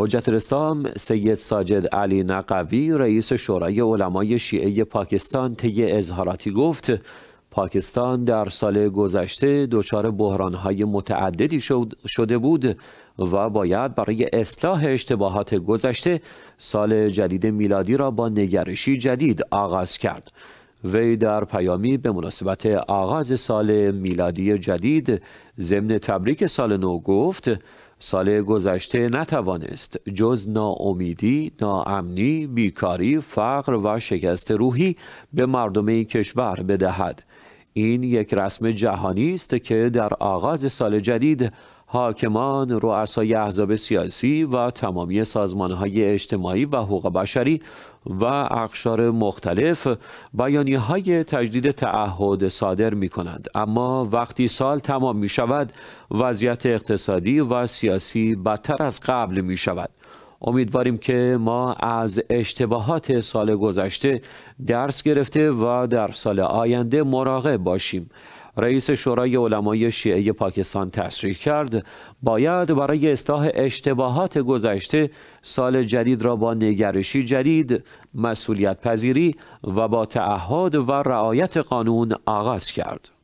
حجت الاسلام سید ساجد علی نقوی رئیس شورای علمای شیعه پاکستان طی اظهاراتی گفت پاکستان در سال گذشته دچار بحرانهای متعددی شده بود و باید برای اصلاح اشتباهات گذشته سال جدید میلادی را با نگرشی جدید آغاز کرد وی در پیامی به مناسبت آغاز سال میلادی جدید ضمن تبریک سال نو گفت سال گذشته نتوانست جز ناامیدی، ناامنی، بیکاری، فقر و شکست روحی به مردم این کشور بدهد این یک رسم جهانی است که در آغاز سال جدید حاکمان، رؤسای احزاب سیاسی و تمامی سازمانهای اجتماعی و حقوق بشری و اقشار مختلف بیانی های تجدید تعهد صادر می کنند. اما وقتی سال تمام می شود وضعیت اقتصادی و سیاسی بدتر از قبل می شود. امیدواریم که ما از اشتباهات سال گذشته درس گرفته و در سال آینده مراقب باشیم رئیس شورای علمای شیعه پاکستان تصریح کرد باید برای اصلاح اشتباهات گذشته سال جدید را با نگرشی جدید، مسئولیت پذیری و با تعهد و رعایت قانون آغاز کرد.